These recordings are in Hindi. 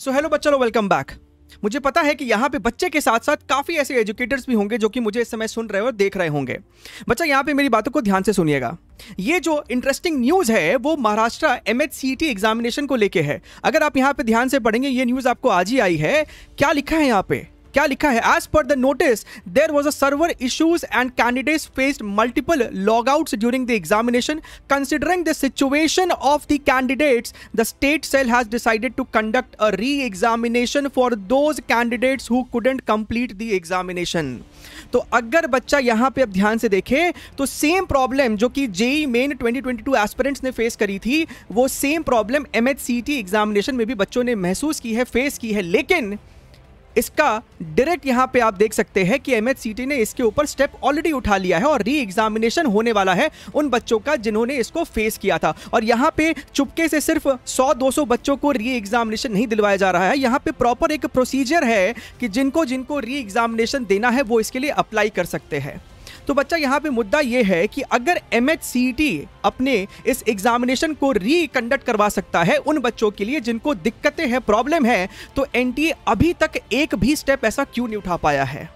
सो हेलो बच्चा वेलकम बैक मुझे पता है कि यहाँ पे बच्चे के साथ साथ काफ़ी ऐसे एजुकेटर्स भी होंगे जो कि मुझे इस समय सुन रहे और देख रहे होंगे बच्चा यहाँ पे मेरी बातों को ध्यान से सुनिएगा ये जो इंटरेस्टिंग न्यूज़ है वो महाराष्ट्र एम एग्जामिनेशन को लेके है अगर आप यहाँ पे ध्यान से पढ़ेंगे ये न्यूज़ आपको आज ही आई है क्या लिखा है यहाँ पे क्या लिखा है as per the notice there was a server issues and candidates faced multiple log outs during the examination considering the situation of the candidates the state cell has decided to conduct a re examination for those candidates who couldn't complete the examination तो अगर बच्चा यहां पे अब ध्यान से देखे तो सेम प्रॉब्लम जो कि जेई मेन 2022 एस्पिरेंट्स ने फेस करी थी वो सेम प्रॉब्लम एम एग्जामिनेशन में भी बच्चों ने महसूस की है फेस की है लेकिन इसका डायरेक्ट यहाँ पे आप देख सकते हैं कि एमएचसीटी ने इसके ऊपर स्टेप ऑलरेडी उठा लिया है और री एग्जामिनेशन होने वाला है उन बच्चों का जिन्होंने इसको फेस किया था और यहाँ पे चुपके से सिर्फ 100-200 बच्चों को री एग्जामिनेशन नहीं दिलवाया जा रहा है यहाँ पे प्रॉपर एक प्रोसीजर है कि जिनको जिनको री एग्जामिनेशन देना है वो इसके लिए अप्लाई कर सकते हैं तो बच्चा यहाँ पे मुद्दा ये है कि अगर एम अपने इस एग्जामिनेशन को रिकंडक्ट करवा सकता है उन बच्चों के लिए जिनको दिक्कतें हैं प्रॉब्लम है तो एन अभी तक एक भी स्टेप ऐसा क्यों नहीं उठा पाया है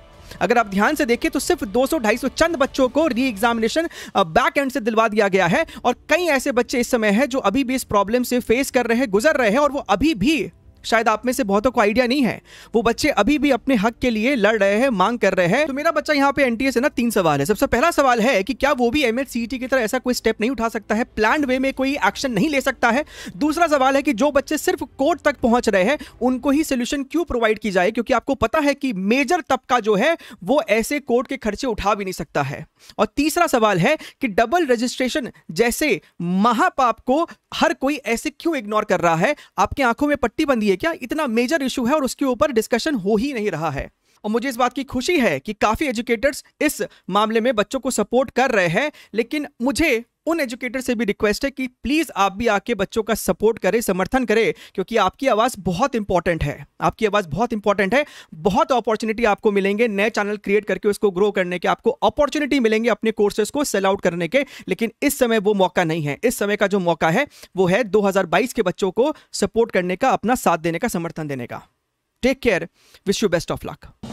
अगर आप ध्यान से देखें तो सिर्फ 200 250 चंद बच्चों को री एग्जामिनेशन बैक एंड से दिलवा दिया गया है और कई ऐसे बच्चे इस समय हैं जो अभी भी इस प्रॉब्लम से फेस कर रहे हैं गुजर रहे हैं और वो अभी भी शायद आप में से बहुतों को आइडिया नहीं है वो बच्चे अभी भी अपने हक के लिए लड़ रहे हैं मांग कर रहे हैं तो मेरा बच्चा यहाँ पे एनटीए से ना तीन सवाल है सबसे पहला सवाल है कि क्या वो भी एम e की तरह ऐसा कोई स्टेप नहीं उठा सकता है प्लान वे में कोई एक्शन नहीं ले सकता है दूसरा सवाल है कि जो बच्चे सिर्फ कोर्ट तक पहुंच रहे हैं उनको ही सोल्यूशन क्यों प्रोवाइड की जाए क्योंकि आपको पता है कि मेजर तबका जो है वो ऐसे कोर्ट के खर्चे उठा भी नहीं सकता है और तीसरा सवाल है कि डबल रजिस्ट्रेशन जैसे महापाप को हर कोई ऐसे क्यों इग्नोर कर रहा है आपकी आंखों में पट्टी बंधी है क्या इतना मेजर इशू है और उसके ऊपर डिस्कशन हो ही नहीं रहा है और मुझे इस बात की खुशी है कि काफ़ी एजुकेटर्स इस मामले में बच्चों को सपोर्ट कर रहे हैं लेकिन मुझे उन एजुकेटर से भी रिक्वेस्ट है कि प्लीज़ आप भी आके बच्चों का सपोर्ट करें समर्थन करें क्योंकि आपकी आवाज़ बहुत इंपॉर्टेंट है आपकी आवाज़ बहुत इंपॉर्टेंट है बहुत अपॉर्चुनिटी आपको मिलेंगे नए चैनल क्रिएट करके उसको ग्रो करने के आपको अपॉर्चुनिटी मिलेंगे अपने कोर्सेज को सेल आउट करने के लेकिन इस समय वो मौका नहीं है इस समय का जो मौका है वो है दो के बच्चों को सपोर्ट करने का अपना साथ देने का समर्थन देने का take care wish you best of luck